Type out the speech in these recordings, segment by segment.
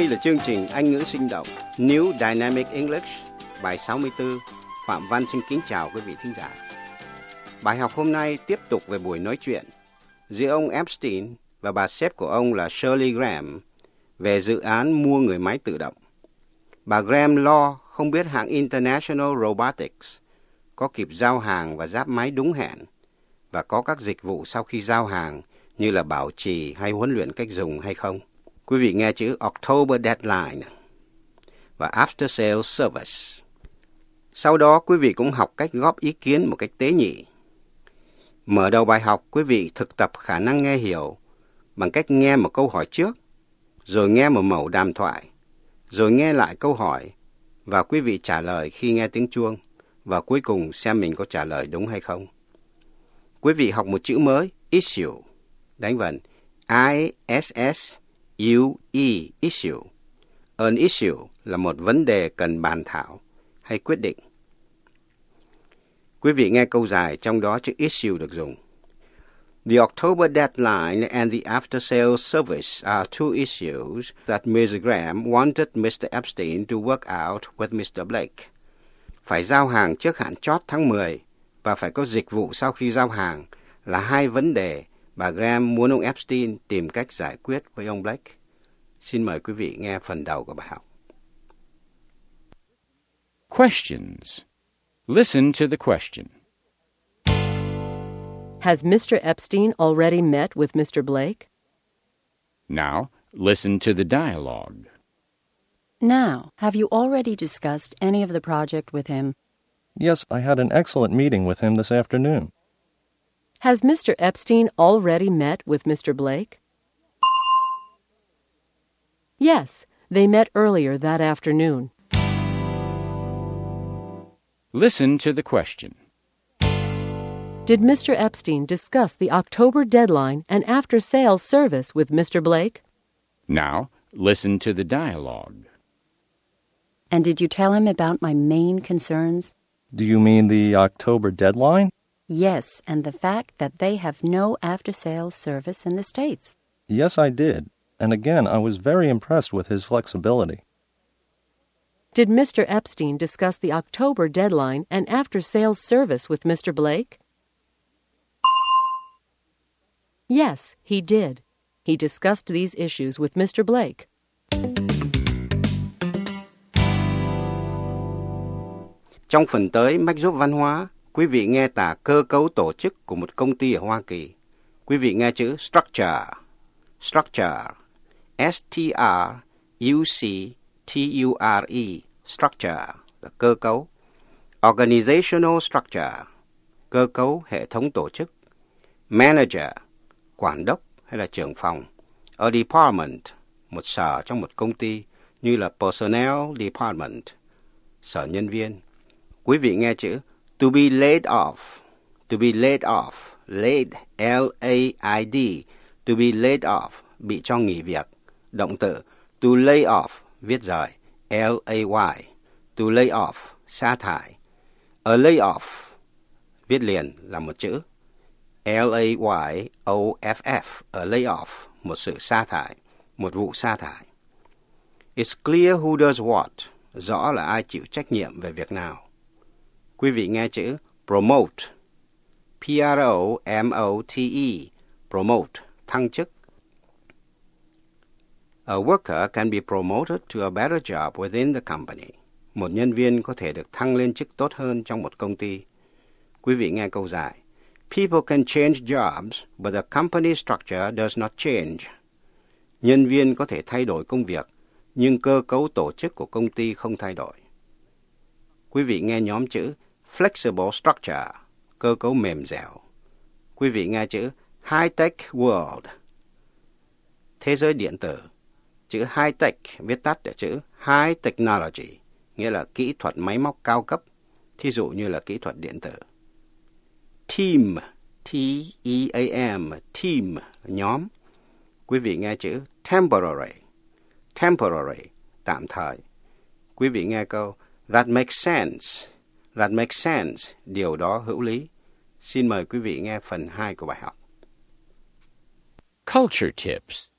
Đây là chương trình Anh ngữ sinh động New Dynamic English bài 64. Phạm Văn xin kính chào quý vị thính giả. Bài học hôm nay tiếp tục về buổi nói chuyện giữa ông Epstein và bà sếp của ông là Shirley Graham về dự án mua người máy tự động. Bà Graham lo không biết hãng International Robotics có kịp giao hàng và giáp máy đúng hẹn và có các dịch vụ sau khi giao hàng như là bảo trì hay huấn luyện cách dùng hay không. Quý vị nghe chữ October Deadline và After Sales Service. Sau đó quý vị cũng học cách góp ý kiến một cách tế nhị. Mở đầu bài học, quý vị thực tập khả năng nghe hiểu bằng cách nghe một câu hỏi trước, rồi nghe một mẫu đàm thoại, rồi nghe lại câu hỏi và quý vị trả lời khi nghe tiếng chuông và cuối cùng xem mình có trả lời đúng hay không. Quý vị học một chữ mới, issue, đánh vần I S ISS UE issue. An issue là một vấn đề cần bàn thảo hay quyết định. Quý vị nghe câu dài trong đó chữ issue được dùng. The October deadline and the after sales service are two issues that Ms. Graham wanted Mr. Epstein to work out with Mr. Blake. Phải giao hàng trước hạn chót tháng 10 và phải có dịch vụ sau khi giao hàng là hai vấn đề Bà Graham muốn ông Epstein tìm cách giải quyết với ông Blake. Xin mời quý vị nghe phần đầu của bài học. Questions. Listen to the question. Has Mr. Epstein already met with Mr. Blake? Now, listen to the dialogue. Now, have you already discussed any of the project with him? Yes, I had an excellent meeting with him this afternoon. Has Mr. Epstein already met with Mr. Blake? Yes, they met earlier that afternoon. Listen to the question. Did Mr. Epstein discuss the October deadline and after sales service with Mr. Blake? Now, listen to the dialogue. And did you tell him about my main concerns? Do you mean the October deadline? Yes, and the fact that they have no after sales service in the States. Yes, I did. And again, I was very impressed with his flexibility. Did Mr. Epstein discuss the October deadline and after sales service with Mr. Blake? Yes, he did. He discussed these issues with Mr. Blake. Trong phần tới mách giúp văn hóa, Quý vị nghe tả cơ cấu tổ chức của một công ty ở Hoa Kỳ. Quý vị nghe chữ structure. Structure. S-T-R-U-C-T-U-R-E. Structure là cơ cấu. Organizational structure. Cơ cấu hệ thống tổ chức. Manager. Quản đốc hay là trưởng phòng. A department. Một sở trong một công ty như là personnel department. Sở nhân viên. Quý vị nghe chữ To be laid off. To be laid off. Laid, L-A-I-D. To be laid off, bị cho nghỉ việc. Động từ to lay off, viết rời, L-A-Y. To lay off, sa thải. A lay off, viết liền là một chữ. L-A-Y-O-F-F, a lay off, một sự sa thải, một vụ sa thải. It's clear who does what, rõ là ai chịu trách nhiệm về việc nào. Quý vị nghe chữ promote. P-R-O-M-O-T-E, promote, thăng chức. A worker can be promoted to a better job within the company. Một nhân viên có thể được thăng lên chức tốt hơn trong một công ty. Quý vị nghe câu giải. People can change jobs, but the company structure does not change. Nhân viên có thể thay đổi công việc, nhưng cơ cấu tổ chức của công ty không thay đổi. Quý vị nghe nhóm chữ Flexible Structure, cơ cấu mềm dẻo. Quý vị nghe chữ High-Tech World, thế giới điện tử. Chữ High-Tech viết tắt để chữ High Technology, nghĩa là kỹ thuật máy móc cao cấp, thí dụ như là kỹ thuật điện tử. Team, T-E-A-M, Team, nhóm. Quý vị nghe chữ Temporary, Temporary, tạm thời. Quý vị nghe câu That makes sense, That makes sense, điều đó hữu lý. Xin mời quý vị nghe phần 2 của bài học. Culture tips.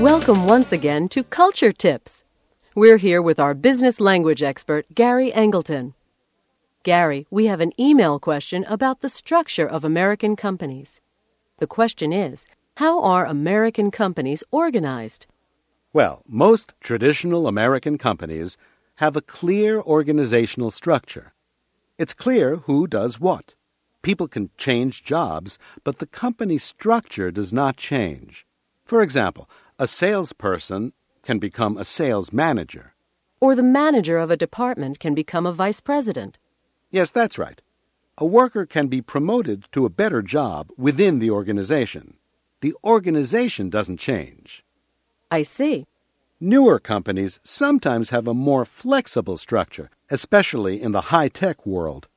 Welcome once again to Culture Tips. We're here with our business language expert, Gary Angleton. Gary, we have an email question about the structure of American companies. The question is How are American companies organized? Well, most traditional American companies have a clear organizational structure. It's clear who does what. People can change jobs, but the company structure does not change. For example, a salesperson can become a sales manager. Or the manager of a department can become a vice president. Yes, that's right. A worker can be promoted to a better job within the organization. The organization doesn't change. I see. Newer companies sometimes have a more flexible structure, especially in the high tech world.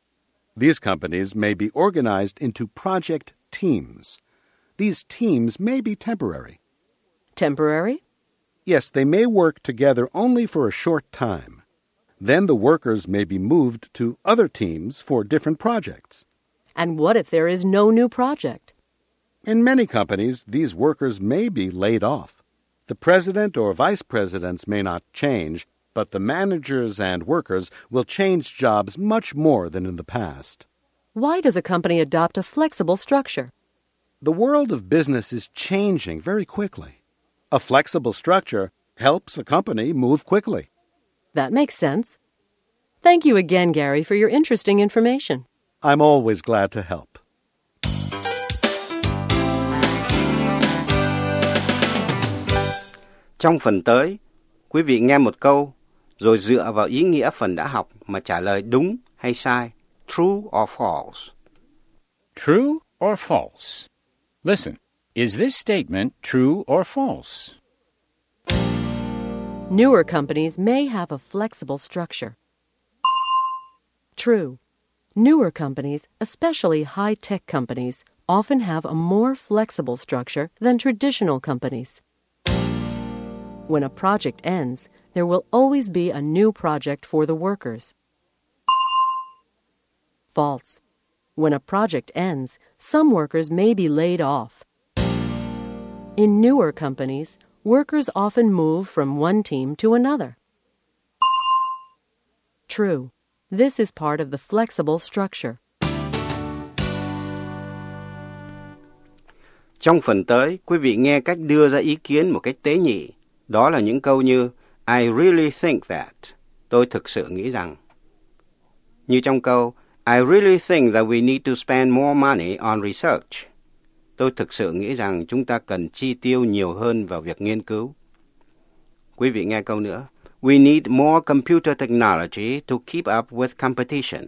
These companies may be organized into project teams. These teams may be temporary. Temporary? Yes, they may work together only for a short time. Then the workers may be moved to other teams for different projects. And what if there is no new project? In many companies, these workers may be laid off. The president or vice presidents may not change, but the managers and workers will change jobs much more than in the past. Why does a company adopt a flexible structure? The world of business is changing very quickly. A flexible structure helps a company move quickly. That makes sense. Thank you again, Gary, for your interesting information. I'm always glad to help. Trong phần tới, quý vị nghe một câu rồi dựa vào ý nghĩa phần đã học mà trả lời đúng hay sai, true or false. True or false? Listen, is this statement true or false? Newer companies may have a flexible structure. True. Newer companies, especially high tech companies, often have a more flexible structure than traditional companies. When a project ends, there will always be a new project for the workers. False. When a project ends, some workers may be laid off. In newer companies, workers often move from one team to another. True. This is part of the flexible structure. Trong phần tới, quý vị nghe cách đưa ra ý kiến một cách tế nhị Đó là những câu như I really think that. Tôi thực sự nghĩ rằng. Như trong câu I really think that we need to spend more money on research. Tôi thực sự nghĩ rằng chúng ta cần chi tiêu nhiều hơn vào việc nghiên cứu. Quý vị nghe câu nữa. We need more computer technology to keep up with competition.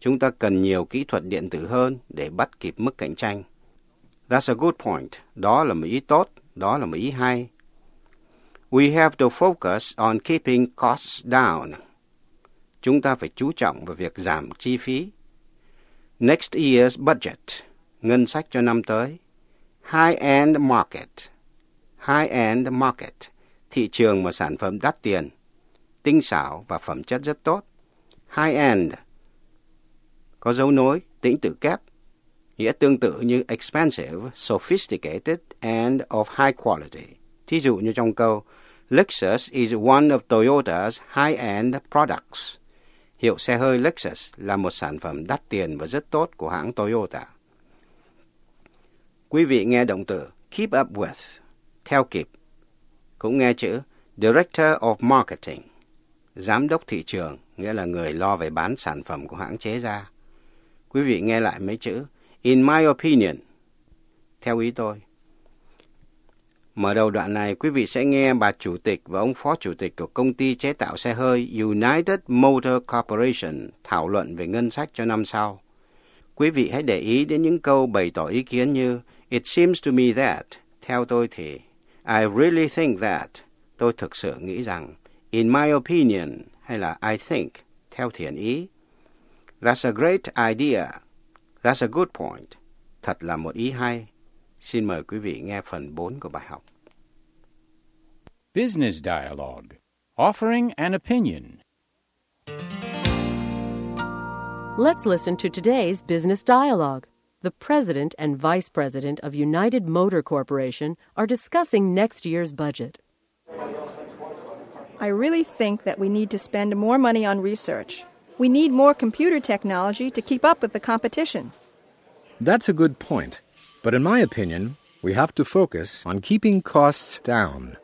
Chúng ta cần nhiều kỹ thuật điện tử hơn để bắt kịp mức cạnh tranh. That's a good point. Đó là một ý tốt, đó là một ý hay, We have to focus on keeping costs down. Chúng ta phải chú trọng vào việc giảm chi phí. Next year's budget, ngân sách cho năm tới. High-end market, high-end market, thị trường mà sản phẩm đắt tiền, tinh xảo và phẩm chất rất tốt. High-end, có dấu nối, tính tự kép, nghĩa tương tự như expensive, sophisticated and of high quality. Thí dụ như trong câu Lexus is one of Toyota's high-end products. Hiệu xe hơi Lexus là một sản phẩm đắt tiền và rất tốt của hãng Toyota. Quý vị nghe động từ keep up with, theo kịp. Cũng nghe chữ Director of Marketing, giám đốc thị trường, nghĩa là người lo về bán sản phẩm của hãng chế ra. Quý vị nghe lại mấy chữ In my opinion, theo ý tôi. Mở đầu đoạn này, quý vị sẽ nghe bà chủ tịch và ông phó chủ tịch của công ty chế tạo xe hơi United Motor Corporation thảo luận về ngân sách cho năm sau. Quý vị hãy để ý đến những câu bày tỏ ý kiến như It seems to me that, theo tôi thì, I really think that, tôi thực sự nghĩ rằng, in my opinion, hay là I think, theo thiện ý. That's a great idea. That's a good point. Thật là một ý hay. Xin mời quý vị nghe phần 4 của bài học. Business Dialogue Offering an Opinion Let's listen to today's business dialogue. The President and Vice President of United Motor Corporation are discussing next year's budget. I really think that we need to spend more money on research. We need more computer technology to keep up with the competition. That's a good point. But in my opinion, we have to focus on keeping costs down.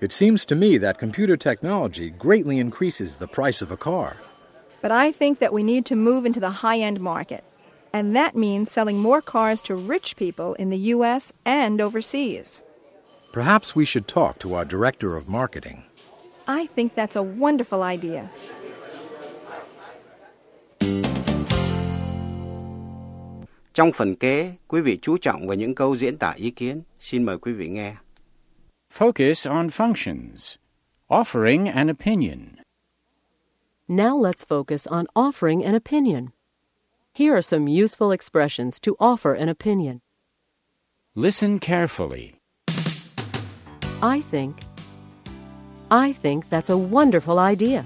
It seems to me that computer technology greatly increases the price of a car. But I think that we need to move into the high end market. And that means selling more cars to rich people in the U.S. and overseas. Perhaps we should talk to our director of marketing. I think that's a wonderful idea. Trong phần kế, quý vị chú trọng vào những câu diễn tả ý kiến. Xin mời quý vị nghe. Focus on functions. Offering an opinion. Now let's focus on offering an opinion. Here are some useful expressions to offer an opinion. Listen carefully. I think. I think that's a wonderful idea.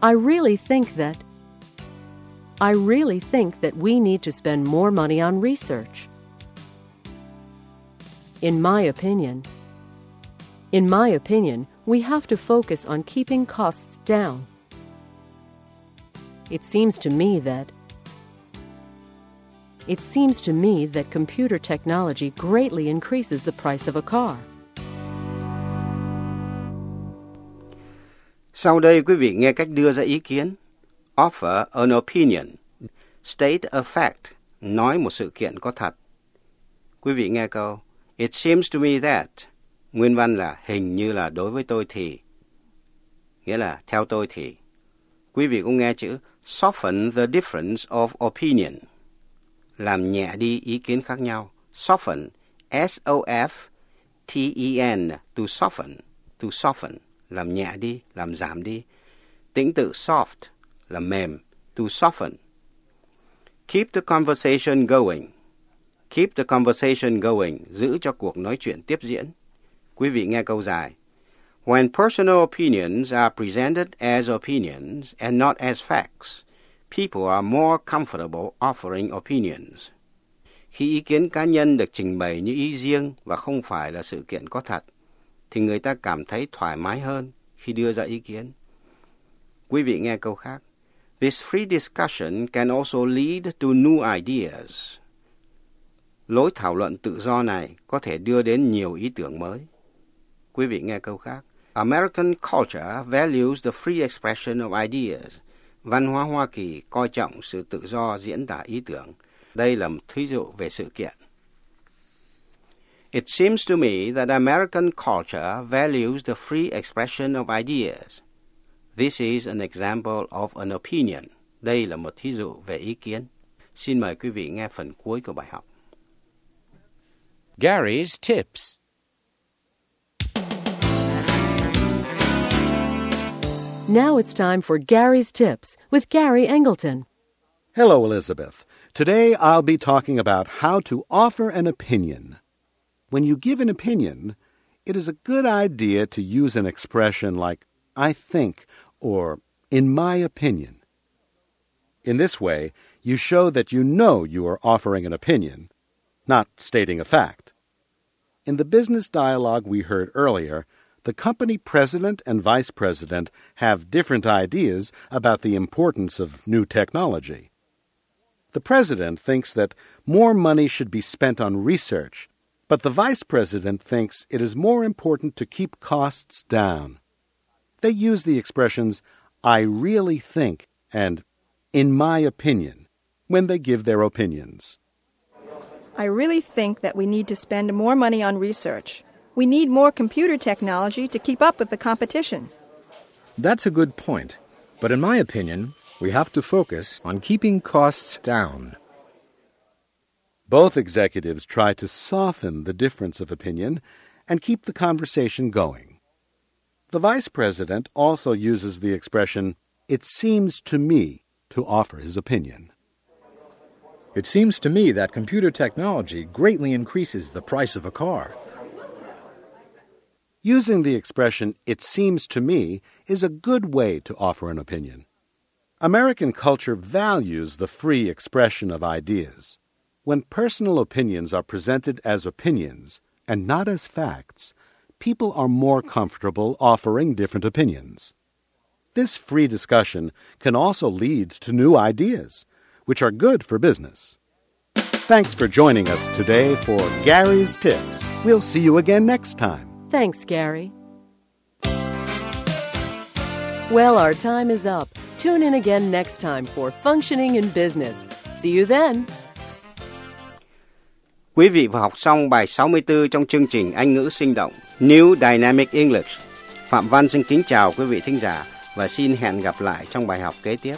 I really think that. I really think that we need to spend more money on research. In my opinion, in my opinion, we have to focus on keeping costs down. It seems to me that it seems to me that computer technology greatly increases the price of a car. Sau đây quý vị nghe cách đưa ra ý kiến offer an opinion, state a fact, nói một sự kiện có thật. Quý vị nghe câu It seems to me that nguyên văn là hình như là đối với tôi thì nghĩa là theo tôi thì. Quý vị cũng nghe chữ soften the difference of opinion làm nhẹ đi ý kiến khác nhau. Soften S O F T E N to soften to soften làm nhẹ đi, làm giảm đi. Tính từ soft là mềm, to soften. Keep the conversation going. Keep the conversation going, giữ cho cuộc nói chuyện tiếp diễn. Quý vị nghe câu dài. When personal opinions are presented as opinions and not as facts, people are more comfortable offering opinions. Khi ý kiến cá nhân được trình bày như ý riêng và không phải là sự kiện có thật, thì người ta cảm thấy thoải mái hơn khi đưa ra ý kiến. Quý vị nghe câu khác. This free discussion can also lead to new ideas. Lối thảo luận tự do này có thể đưa đến nhiều ý tưởng mới. Quý vị nghe câu khác. American culture values the free expression of ideas. Văn hóa Hoa Kỳ coi trọng sự tự do diễn tả ý tưởng. Đây là một thí dụ về sự kiện. It seems to me that American culture values the free expression of ideas. This is an example of an opinion. Đây là một thí dụ về ý kiến. Xin mời quý vị nghe phần cuối của bài học. Gary's tips. Now it's time for Gary's Tips with Gary Engleton. Hello, Elizabeth. Today I'll be talking about how to offer an opinion. When you give an opinion, it is a good idea to use an expression like I think, or in my opinion. In this way, you show that you know you are offering an opinion, not stating a fact. In the business dialogue we heard earlier, the company president and vice president have different ideas about the importance of new technology. The president thinks that more money should be spent on research, but the vice president thinks it is more important to keep costs down they use the expressions, I really think, and in my opinion, when they give their opinions. I really think that we need to spend more money on research. We need more computer technology to keep up with the competition. That's a good point. But in my opinion, we have to focus on keeping costs down. Both executives try to soften the difference of opinion and keep the conversation going. The vice president also uses the expression, it seems to me, to offer his opinion. It seems to me that computer technology greatly increases the price of a car. Using the expression, it seems to me, is a good way to offer an opinion. American culture values the free expression of ideas. When personal opinions are presented as opinions and not as facts, people are more comfortable offering different opinions. This free discussion can also lead to new ideas, which are good for business. Thanks for joining us today for Gary's Tips. We'll see you again next time. Thanks, Gary. Well, our time is up. Tune in again next time for Functioning in Business. See you then. Quý vị vừa học xong bài 64 trong chương trình Anh ngữ sinh động New Dynamic English. Phạm Văn xin kính chào quý vị thính giả và xin hẹn gặp lại trong bài học kế tiếp.